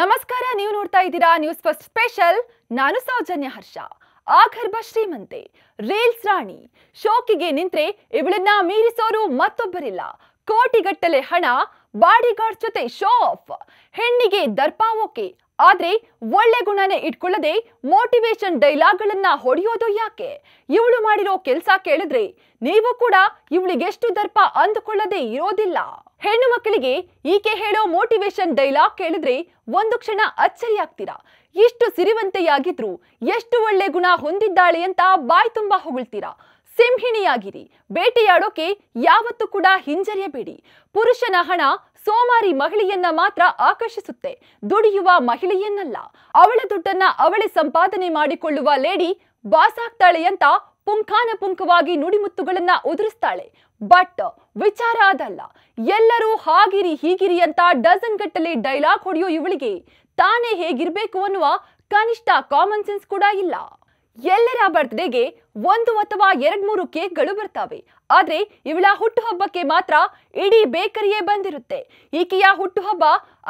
ನಮಸ್ಕಾರ ನೀವು ನೋಡ್ತಾ ಇದ್ದೀರಾ ನ್ಯೂಸ್ ಫಸ್ಟ್ ಸ್ಪೆಷಲ್ ನಾನು ಸೌಜನ್ಯ ಹರ್ಷ ಆಖರ್ಬ ಶ್ರೀಮಂತೆ ರೀಲ್ಸ್ ರಾಣಿ ಶೋಕಿಗೆ ನಿಂತ್ರೆ ಇವಳನ್ನ ಮೀರಿಸೋರು ಮತ್ತೊಬ್ಬರಿಲ್ಲ ಕೋಟಿಗಟ್ಟಲೆ ಹಣ ಬಾಡಿಗಾರ್ಡ್ ಜೊತೆ ಶೋ ಆಫ್ ಹೆಣ್ಣಿಗೆ ದರ್ಪಾವೋಕೆ ಆದ್ರೆ ಒಳ್ಳೆ ಗುಣನೇ ಇಟ್ಕೊಳ್ಳದೆ ಮೋಟಿವೇಶನ್ ಡೈಲಾಗ್ಗಳನ್ನ ಹೊಡೆಯೋದು ಯಾಕೆ ಇವಳು ಮಾಡಿರೋ ಕೆಲಸ ಕೇಳಿದ್ರೆ ನೀವು ಕೂಡ ಇವಳಿಗೆಷ್ಟು ದರ್ಪ ಅಂದುಕೊಳ್ಳದೆ ಇರೋದಿಲ್ಲ ಹೆಣ್ಣು ಮಕ್ಕಳಿಗೆ ಈಕೆ ಹೇಳೋ ಮೋಟಿವೇಶನ್ ಡೈಲಾಗ್ ಕೇಳಿದ್ರೆ ಒಂದು ಕ್ಷಣ ಅಚ್ಚರಿಯಾಗ್ತೀರಾ ಇಷ್ಟು ಸಿರಿವಂತೆಯಾಗಿದ್ರು ಎಷ್ಟು ಒಳ್ಳೆ ಗುಣ ಹೊಂದಿದ್ದಾಳೆ ಅಂತ ಬಾಯ್ ತುಂಬಾ ಹೊಗಳ್ತೀರಾ ಸಿಂಹಿಣಿಯಾಗಿರಿ ಬೇಟೆಯಾಡೋಕೆ ಯಾವತ್ತೂ ಕೂಡ ಹಿಂಜರಿಯಬೇಡಿ ಪುರುಷನ ಹಣ ಸೋಮಾರಿ ಮಹಿಳೆಯನ್ನ ಮಾತ್ರ ಆಕರ್ಷಿಸುತ್ತೆ ದುಡಿಯುವ ಮಹಿಳೆಯನ್ನಲ್ಲ ಅವಳ ದುಡ್ಡನ್ನ ಅವಳೇ ಸಂಪಾದನೆ ಮಾಡಿಕೊಳ್ಳುವ ಲೇಡಿ ಬಾಸಾಗ್ತಾಳೆ ಅಂತ ಪುಂಖಾನ ಪುಂಖವಾಗಿ ನುಡಿಮುತ್ತುಗಳನ್ನ ಉದುರಿಸ್ತಾಳೆ ಬಟ್ ವಿಚಾರ ಅದಲ್ಲ ಎಲ್ಲರೂ ಹಾಗಿರಿ ಹೀಗಿರಿ ಅಂತ ಡಜನ್ ಗಟ್ಟಲೆ ಡೈಲಾಗ್ ಹೊಡೆಯೋ ಇವಳಿಗೆ ತಾನೇ ಹೇಗಿರ್ಬೇಕು ಅನ್ನುವ ಕನಿಷ್ಠ ಕಾಮನ್ ಸೆನ್ಸ್ ಕೂಡ ಇಲ್ಲ ಎಲ್ಲರ ಬರ್ತ್ಡೇಗೆ ಒಂದು ಅಥವಾ ಎರಡ್ ಮೂರು ಕೇಕ್ಗಳು ಬರ್ತವೆ ಆದ್ರೆ ಇವಳ ಹುಟ್ಟುಹಬ್ಬಕ್ಕೆ ಮಾತ್ರ ಇಡೀ ಬೇಕರಿಯೇ ಬಂದಿರುತ್ತೆ ಈಕೆಯ ಹುಟ್ಟುಹಬ್ಬ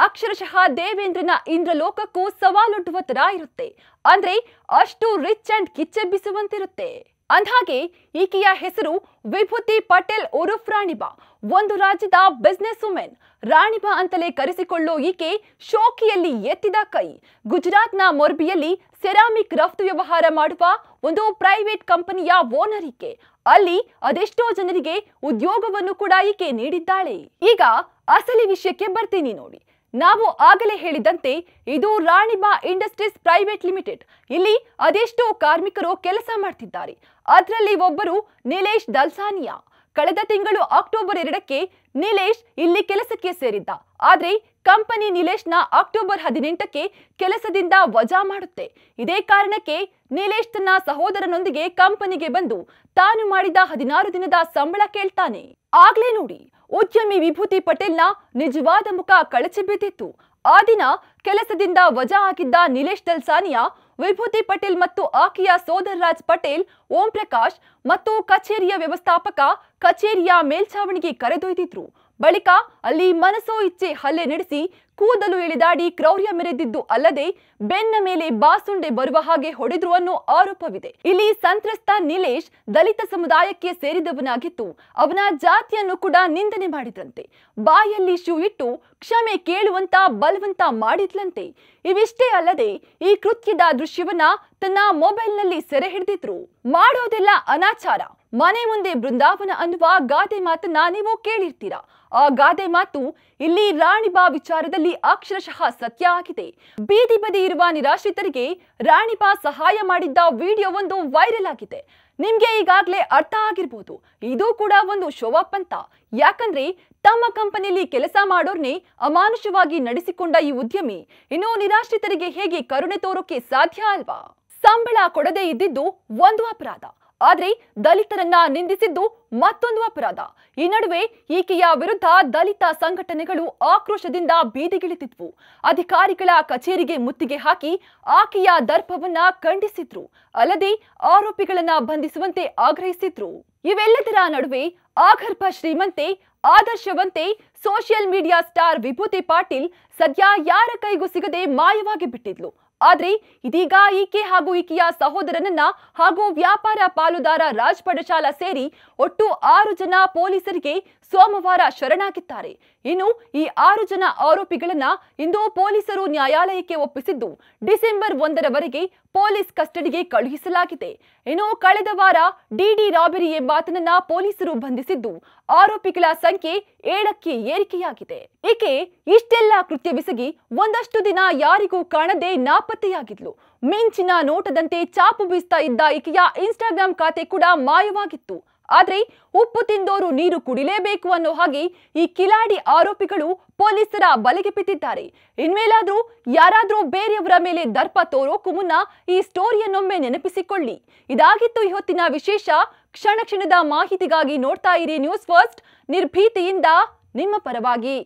ಅಕ್ಷರಶಃ ದೇವೇಂದ್ರನ ಇಂದ್ರಲೋಕಕ್ಕೂ ಸವಾಲೊಡ್ಡುವ ತರ ಇರುತ್ತೆ ಅಂದ್ರೆ ಅಷ್ಟು ರಿಚ್ ಅಂಡ್ ಕಿಚ್ಚೆಬ್ಬಿಸುವಂತಿರುತ್ತೆ ಅಂದ್ಹಾಗೆ ಈಕೆಯ ಹೆಸರು ವಿಭೂತಿ ಪಟೇಲ್ ಉರುಫ್ ರಾಣಿಬಾ ಒಂದು ರಾಜ್ಯದ ಬಿಸ್ನೆಸ್ ವುಮೆನ್ ರಾಣಿಬಾ ಅಂತಲೇ ಕರೆಸಿಕೊಳ್ಳೋ ಈಕೆ ಶೋಕಿಯಲ್ಲಿ ಎತ್ತಿದ ಕೈ ಗುಜರಾತ್ನ ಮೊರ್ಬಿಯಲ್ಲಿ ಸೆರಾಮಿಕ್ ರಫ್ತು ವ್ಯವಹಾರ ಮಾಡುವ ಒಂದು ಪ್ರೈವೇಟ್ ಕಂಪನಿಯ ಓನರ್ ಈಕೆ ಅಲ್ಲಿ ಅದೆಷ್ಟೋ ಜನರಿಗೆ ಉದ್ಯೋಗವನ್ನು ಕೂಡ ಈಕೆ ನೀಡಿದ್ದಾಳೆ ಈಗ ಅಸಲಿ ವಿಷಯಕ್ಕೆ ಬರ್ತೀನಿ ನೋಡಿ ನಾವು ಆಗಲೇ ಹೇಳಿದಂತೆ ಇದು ರಾಣಿಬಾ ಇಂಡಸ್ಟ್ರೀಸ್ ಪ್ರೈವೇಟ್ ಲಿಮಿಟೆಡ್ ಇಲ್ಲಿ ಅದೆಷ್ಟೋ ಕಾರ್ಮಿಕರು ಕೆಲಸ ಮಾಡ್ತಿದ್ದಾರೆ ಅದರಲ್ಲಿ ಒಬ್ಬರು ನಿಲೇಶ್ ದಲ್ಸಾನಿಯಾ ಕಳೆದ ತಿಂಗಳು ಅಕ್ಟೋಬರ್ ಎರಡಕ್ಕೆ ನಿಲೇಶ್ ಇಲ್ಲಿ ಕೆಲಸಕ್ಕೆ ಸೇರಿದ್ದ ಆದರೆ ಕಂಪನಿ ನಿಲೇಶ್ನ ಅಕ್ಟೋಬರ್ ಹದಿನೆಂಟಕ್ಕೆ ಕೆಲಸದಿಂದ ವಜಾ ಮಾಡುತ್ತೆ ಇದೇ ಕಾರಣಕ್ಕೆ ನಿಲೇಶ್ ತನ್ನ ಸಹೋದರನೊಂದಿಗೆ ಕಂಪನಿಗೆ ಬಂದು ತಾನು ಮಾಡಿದ ಹದಿನಾರು ದಿನದ ಸಂಬಳ ಕೇಳ್ತಾನೆ ಆಗ್ಲೇ ನೋಡಿ ಉದ್ಯಮಿ ವಿಭೂತಿ ಪಟೇಲ್ನ ನಿಜವಾದ ಮುಖ ಕಳಚಿ ಬಿದ್ದಿತ್ತು ಆ ದಿನ ಕೆಲಸದಿಂದ ವಜಾ ಆಗಿದ್ದ ನಿಲೇಶ್ ದಲ್ಸಾನಿಯಾ ವಿಭೂತಿ ಪಟೇಲ್ ಮತ್ತು ಆಕೆಯ ಸೋದರರಾಜ್ ಪಟೇಲ್ ಓಂ ಪ್ರಕಾಶ್ ಮತ್ತು ಕಚೇರಿಯ ವ್ಯವಸ್ಥಾಪಕ ಕಚೇರಿಯ ಮೇಲ್ಛಾವಣಿಗೆ ಕರೆದೊಯ್ದಿದ್ರು ಬಳಿಕ ಅಲ್ಲಿ ಮನಸೋ ಇಚ್ಛೆ ಹಲ್ಲೆ ನಡೆಸಿ ಕೂದಲು ಇಳಿದಾಡಿ ಕ್ರೌರ್ಯ ಮೆರೆದಿದ್ದು ಅಲ್ಲದೆ ಬೆನ್ನ ಮೇಲೆ ಬಾಸುಂಡೆ ಬರುವ ಹಾಗೆ ಹೊಡೆದ್ರು ಅನ್ನೋ ಆರೋಪವಿದೆ ಇಲ್ಲಿ ಸಂತ್ರಸ್ತ ನಿಲೇಶ್ ದಲಿತ ಸಮುದಾಯಕ್ಕೆ ಸೇರಿದವನಾಗಿತ್ತು ಅವನ ಜಾತಿಯನ್ನು ಕೂಡ ನಿಂದನೆ ಮಾಡಿದ್ರಂತೆ ಬಾಯಲ್ಲಿ ಶೂ ಇಟ್ಟು ಕ್ಷಮೆ ಕೇಳುವಂತ ಬಲವಂತ ಮಾಡಿದ್ಲಂತೆ ಇವಿಷ್ಟೇ ಅಲ್ಲದೆ ಈ ಕೃತ್ಯದ ದೃಶ್ಯವನ್ನ ತನ್ನ ಮೊಬೈಲ್ನಲ್ಲಿ ಸೆರೆ ಹಿಡಿದಿದ್ರು ಮಾಡೋದೆಲ್ಲ ಅನಾಚಾರ ಮನೆ ಮುಂದೆ ಬೃಂದಾವನ ಅನ್ನುವ ಗಾದೆ ಮಾತನ್ನ ನೀವು ಕೇಳಿರ್ತೀರಾ ಆ ಗಾದೆ ಮಾತು ಇಲ್ಲಿ ರಾಣಿಬಾ ವಿಚಾರದಲ್ಲಿ ಅಕ್ಷರಶಃ ಸತ್ಯ ಆಗಿದೆ ಬೀದಿ ಬದಿ ಇರುವ ನಿರಾಶ್ರಿತರಿಗೆ ರಾಣಿಬಾ ಸಹಾಯ ಮಾಡಿದ್ದ ವಿಡಿಯೋ ಒಂದು ವೈರಲ್ ಆಗಿದೆ ನಿಮ್ಗೆ ಈಗಾಗಲೇ ಅರ್ಥ ಆಗಿರ್ಬೋದು ಇದು ಕೂಡ ಒಂದು ಅಪ್ ಅಂತ ಯಾಕಂದ್ರೆ ತಮ್ಮ ಕಂಪನಿಯಲ್ಲಿ ಕೆಲಸ ಮಾಡೋರ್ನೇ ಅಮಾನುಷವಾಗಿ ನಡೆಸಿಕೊಂಡ ಈ ಉದ್ಯಮಿ ಇನ್ನು ನಿರಾಶ್ರಿತರಿಗೆ ಹೇಗೆ ಕರುಣೆ ತೋರೋಕೆ ಸಾಧ್ಯ ಅಲ್ವಾ ಸಂಬಳ ಕೊಡದೇ ಇದ್ದಿದ್ದು ಒಂದು ಅಪರಾಧ ಆದರೆ ದಲಿತರನ್ನ ನಿಂದಿಸಿದ್ದು ಮತ್ತೊಂದು ಅಪರಾಧ ಈ ನಡುವೆ ಈಕೆಯ ವಿರುದ್ಧ ದಲಿತ ಸಂಘಟನೆಗಳು ಆಕ್ರೋಶದಿಂದ ಬೀದಿಗಿಳಿತಿದ್ವು ಅಧಿಕಾರಿಗಳ ಕಚೇರಿಗೆ ಮುತ್ತಿಗೆ ಹಾಕಿ ಆಕೆಯ ದರ್ಪವನ್ನ ಖಂಡಿಸಿದ್ರು ಅಲ್ಲದೆ ಆರೋಪಿಗಳನ್ನ ಬಂಧಿಸುವಂತೆ ಆಗ್ರಹಿಸಿದ್ರು ಇವೆಲ್ಲದರ ನಡುವೆ ಆಗರ್ಭ ಶ್ರೀಮಂತೆ ಆದರ್ಶವಂತೆ social media star Vibhuti Patil ಸದ್ಯ ಯಾರ ಕೈಗೂ ಸಿಗದೆ ಮಾಯವಾಗಿ ಬಿಟ್ಟಿದ್ಲು ಆದರೆ ಇದೀಗ ಈಕೆ ಹಾಗೂ ಈಕೆಯ ಸಹೋದರನನ್ನ ಹಾಗೂ ವ್ಯಾಪಾರ ಪಾಲುದಾರ ರಾಜ್ ಪಡಶಾಲ ಸೇರಿ ಒಟ್ಟು ಆರು ಜನ ಪೊಲೀಸರಿಗೆ ಸೋಮವಾರ ಶರಣಾಗಿದ್ದಾರೆ ಇನ್ನು ಈ ಆರು ಜನ ಆರೋಪಿಗಳನ್ನ ಇಂದು ಪೊಲೀಸರು ನ್ಯಾಯಾಲಯಕ್ಕೆ ಒಪ್ಪಿಸಿದ್ದು ಡಿಸೆಂಬರ್ ಒಂದರವರೆಗೆ ಪೊಲೀಸ್ ಕಸ್ಟಡಿಗೆ ಕಳುಹಿಸಲಾಗಿದೆ ಇನ್ನು ಕಳೆದ ವಾರ ಡಿಡಿ ರಾಬರಿ ಎಂಬಾತನನ್ನ ಪೊಲೀಸರು ಬಂಧಿಸಿದ್ದು ಆರೋಪಿಗಳ ಸಂಖ್ಯೆ ಏಳಕ್ಕೆ ಏರಿಕೆಯಾಗಿದೆ ಈಕೆ ಇಷ್ಟೆಲ್ಲ ಕೃತ್ಯವೆಸಗಿ ಒಂದಷ್ಟು ದಿನ ಯಾರಿಗೂ ಕಾಣದೆ ನಾ ನಾಪತ್ತೆಯಾಗಿದ್ಲು ಮಿಂಚಿನ ನೋಟದಂತೆ ಚಾಪು ಬೀಸ್ತಾ ಇದ್ದ ಈಕೆಯ ಇನ್ಸ್ಟಾಗ್ರಾಂ ಖಾತೆ ಕೂಡ ಮಾಯವಾಗಿತ್ತು ಆದ್ರೆ ಉಪ್ಪು ತಿಂದೋರು ನೀರು ಕುಡಿಲೇಬೇಕು ಅನ್ನೋ ಹಾಗೆ ಈ ಕಿಲಾಡಿ ಆರೋಪಿಗಳು ಪೊಲೀಸರ ಬಲೆಗೆ ಬಿದ್ದಿದ್ದಾರೆ ಇನ್ಮೇಲಾದ್ರೂ ಯಾರಾದ್ರೂ ಬೇರೆಯವರ ಮೇಲೆ ದರ್ಪ ತೋರೋಕು ಮುನ್ನ ಈ ಸ್ಟೋರಿಯನ್ನೊಮ್ಮೆ ನೆನಪಿಸಿಕೊಳ್ಳಿ ಇದಾಗಿತ್ತು ಇವತ್ತಿನ ವಿಶೇಷ ಕ್ಷಣ ಕ್ಷಣದ ಮಾಹಿತಿಗಾಗಿ ನೋಡ್ತಾ ಇರಿ ನ್ಯೂಸ್ ಫಸ್ಟ್ ನಿರ್ಭೀತಿಯಿಂದ ನಿಮ್ಮ ಪರವಾಗಿ